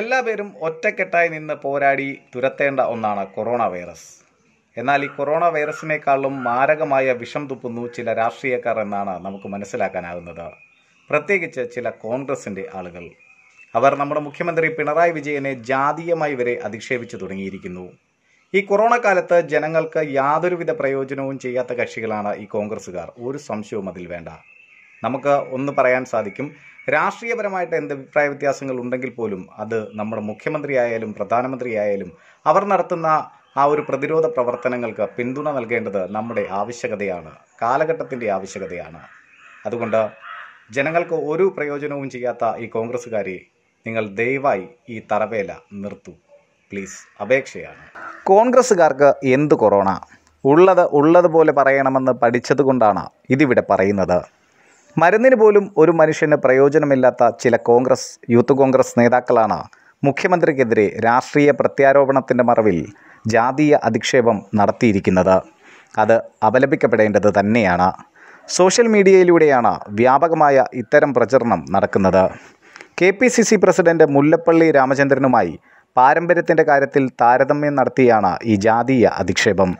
എല്ലാവരും ഒറ്റക്കെട്ടായി നിന്ന് പോരാടി തുരത്തേണ്ട ഒന്നാണ് കൊറോണ വൈറസ് എന്നാൽ ഈ കൊറോണ വൈറസിനേക്കാളും മാരകമായ വിഷം തുപ്പുന്നു ചില രാഷ്ട്രീയക്കാർ എന്നാണ് നമുക്ക് മനസ്സിലാക്കാനാകുന്നത് പ്രത്യേകിച്ച് ചില കോൺഗ്രസിൻ്റെ ആളുകൾ അവർ നമ്മുടെ മുഖ്യമന്ത്രി പിണറായി വിജയനെ ജാതീയമായി വരെ അധിക്ഷേപിച്ചു തുടങ്ങിയിരിക്കുന്നു ഈ കൊറോണ കാലത്ത് ജനങ്ങൾക്ക് യാതൊരുവിധ പ്രയോജനവും ചെയ്യാത്ത കക്ഷികളാണ് ഈ കോൺഗ്രസ്സുകാർ ഒരു സംശയവും അതിൽ വേണ്ട നമുക്ക് ഒന്ന് പറയാൻ സാധിക്കും രാഷ്ട്രീയപരമായിട്ട് എന്ത് അഭിപ്രായ വ്യത്യാസങ്ങൾ ഉണ്ടെങ്കിൽ പോലും അത് നമ്മുടെ മുഖ്യമന്ത്രിയായാലും പ്രധാനമന്ത്രിയായാലും അവർ നടത്തുന്ന ആ ഒരു പ്രതിരോധ പ്രവർത്തനങ്ങൾക്ക് പിന്തുണ നൽകേണ്ടത് നമ്മുടെ ആവശ്യകതയാണ് കാലഘട്ടത്തിൻ്റെ ആവശ്യകതയാണ് അതുകൊണ്ട് ജനങ്ങൾക്ക് ഒരു പ്രയോജനവും ചെയ്യാത്ത ഈ കോൺഗ്രസ്സുകാരെ നിങ്ങൾ ദയവായി ഈ തറവേല നിർത്തൂ പ്ലീസ് അപേക്ഷയാണ് കോൺഗ്രസ്സുകാർക്ക് എന്ത് കൊറോണ ഉള്ളത് ഉള്ളതുപോലെ പറയണമെന്ന് പഠിച്ചതുകൊണ്ടാണ് ഇതിവിടെ പറയുന്നത് മരുന്നിന് പോലും ഒരു മനുഷ്യന് പ്രയോജനമില്ലാത്ത ചില കോൺഗ്രസ് യൂത്ത് കോൺഗ്രസ് നേതാക്കളാണ് മുഖ്യമന്ത്രിക്കെതിരെ രാഷ്ട്രീയ പ്രത്യാരോപണത്തിൻ്റെ മറവിൽ ജാതീയ അധിക്ഷേപം നടത്തിയിരിക്കുന്നത് അത് അപലപിക്കപ്പെടേണ്ടത് തന്നെയാണ് സോഷ്യൽ മീഡിയയിലൂടെയാണ് വ്യാപകമായ ഇത്തരം പ്രചരണം നടക്കുന്നത് K P C C president Mullappally രാമചന്ദ്രനുമായി പാരമ്പര്യത്തിൻ്റെ കാര്യത്തിൽ താരതമ്യം നടത്തിയാണ് ഈ ജാതീയ അധിക്ഷേപം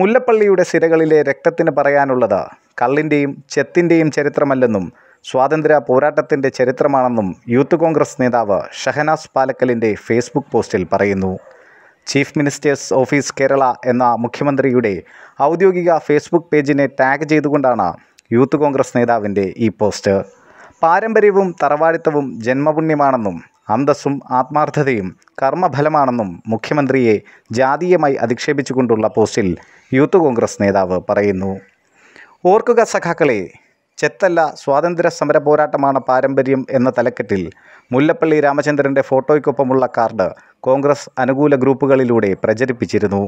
മുല്ലപ്പള്ളിയുടെ സിരകളിലെ രക്തത്തിന് പറയാനുള്ളത് കള്ളിൻ്റെയും ചെത്തിൻ്റെയും ചരിത്രമല്ലെന്നും സ്വാതന്ത്ര്യ പോരാട്ടത്തിൻ്റെ ചരിത്രമാണെന്നും യൂത്ത് കോൺഗ്രസ് നേതാവ് ഷഹനാസ് പാലക്കലിൻ്റെ ഫേസ്ബുക്ക് പോസ്റ്റിൽ പറയുന്നു ചീഫ് മിനിസ്റ്റേഴ്സ് ഓഫീസ് കേരള എന്ന മുഖ്യമന്ത്രിയുടെ ഔദ്യോഗിക ഫേസ്ബുക്ക് പേജിനെ ടാഗ് ചെയ്തുകൊണ്ടാണ് യൂത്ത് കോൺഗ്രസ് നേതാവിൻ്റെ ഈ പോസ്റ്റ് പാരമ്പര്യവും തറവാടിത്തവും ജന്മപുണ്യമാണെന്നും അന്തസ്സും ആത്മാർത്ഥതയും കർമ്മഫലമാണെന്നും മുഖ്യമന്ത്രിയെ ജാതീയമായി അധിക്ഷേപിച്ചുകൊണ്ടുള്ള പോസ്റ്റിൽ യൂത്ത് കോൺഗ്രസ് നേതാവ് പറയുന്നു ഓർക്കുക സഖാക്കളെ ചെത്തല്ല സ്വാതന്ത്ര്യ സമര പോരാട്ടമാണ് പാരമ്പര്യം എന്ന തലക്കെട്ടിൽ മുല്ലപ്പള്ളി രാമചന്ദ്രൻ്റെ ഫോട്ടോയ്ക്കൊപ്പമുള്ള കാർഡ് കോൺഗ്രസ് അനുകൂല ഗ്രൂപ്പുകളിലൂടെ പ്രചരിപ്പിച്ചിരുന്നു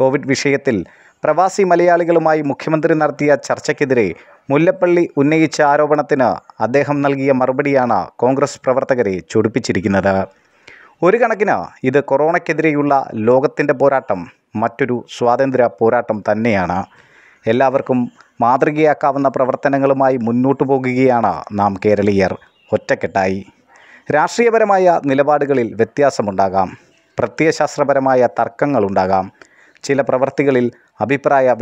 കോവിഡ് വിഷയത്തിൽ പ്രവാസി മലയാളികളുമായി മുഖ്യമന്ത്രി നടത്തിയ ചർച്ചയ്ക്കെതിരെ മുല്ലപ്പള്ളി ഉന്നയിച്ച ആരോപണത്തിന് അദ്ദേഹം നൽകിയ മറുപടിയാണ് കോൺഗ്രസ് പ്രവർത്തകരെ ചൊടിപ്പിച്ചിരിക്കുന്നത് ഒരു കണക്കിന് ഇത് കൊറോണയ്ക്കെതിരെയുള്ള ലോകത്തിൻ്റെ പോരാട്ടം മറ്റൊരു സ്വാതന്ത്ര്യ പോരാട്ടം തന്നെയാണ് എല്ലാവർക്കും മാതൃകയാക്കാവുന്ന പ്രവർത്തനങ്ങളുമായി മുന്നോട്ടു പോകുകയാണ് നാം കേരളീയർ ഒറ്റക്കെട്ടായി രാഷ്ട്രീയപരമായ നിലപാടുകളിൽ വ്യത്യാസമുണ്ടാകാം പ്രത്യയശാസ്ത്രപരമായ തർക്കങ്ങളുണ്ടാകാം ചില പ്രവൃത്തികളിൽ അഭിപ്രായ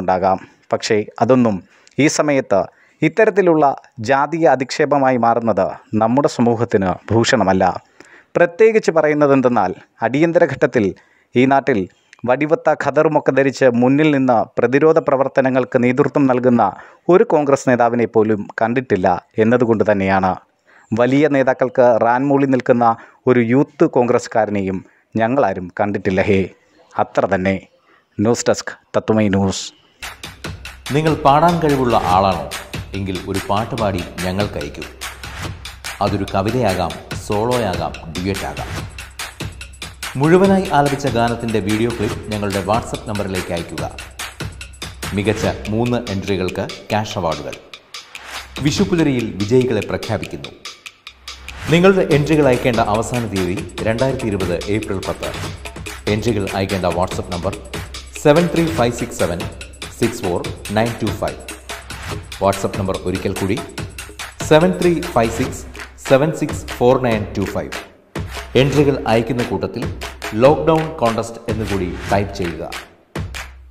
ഉണ്ടാകാം പക്ഷേ അതൊന്നും ഈ സമയത്ത് ഇത്തരത്തിലുള്ള ജാതീയ അധിക്ഷേപമായി മാറുന്നത് നമ്മുടെ സമൂഹത്തിന് ഭൂഷണമല്ല പ്രത്യേകിച്ച് പറയുന്നതെന്തെന്നാൽ അടിയന്തര ഘട്ടത്തിൽ ഈ നാട്ടിൽ വടിവത്ത ഖദറുമൊക്കെ ധരിച്ച് മുന്നിൽ നിന്ന് പ്രതിരോധ പ്രവർത്തനങ്ങൾക്ക് നേതൃത്വം നൽകുന്ന ഒരു കോൺഗ്രസ് നേതാവിനെ പോലും കണ്ടിട്ടില്ല എന്നതുകൊണ്ട് തന്നെയാണ് വലിയ നേതാക്കൾക്ക് റാൻമൂളി നിൽക്കുന്ന ഒരു യൂത്ത് കോൺഗ്രസ്സുകാരനെയും ഞങ്ങളാരും കണ്ടിട്ടില്ല ഹേ അത്ര തന്നെ ന്യൂസ് ഡെസ്ക് തത്വമൈ ന്യൂസ് നിങ്ങൾ പാടാൻ കഴിവുള്ള ആളാണോ എങ്കിൽ ഒരു പാട്ട് പാടി ഞങ്ങൾക്ക് അതൊരു കവിതയാകാം സോളോയാകാം ആകാം മുഴുവനായി ആലപിച്ച ഗാനത്തിന്റെ വീഡിയോ ക്ലിപ്പ് ഞങ്ങളുടെ വാട്സപ്പ് നമ്പറിലേക്ക് അയയ്ക്കുക മികച്ച മൂന്ന് എൻട്രികൾക്ക് ക്യാഷ് അവാർഡുകൾ വിഷുപുലരിയിൽ വിജയികളെ പ്രഖ്യാപിക്കുന്നു നിങ്ങളുടെ എൻട്രികൾ അയക്കേണ്ട അവസാന തീയതി രണ്ടായിരത്തി ഇരുപത് ഏപ്രിൽ പത്ത് എൻട്രികൾ അയക്കേണ്ട WhatsApp number seven three five six seven six four nine two five WhatsApp number ഒരിക്കൽ കൂടി seven three five six seven six four nine two five എൻട്രികൾ അയക്കുന്ന കൂട്ടത്തിൽ ലോക്ക്ഡൗൺ കോണ്ടസ്റ്റ് എന്നുകൂടി ടൈപ്പ് ചെയ്യുക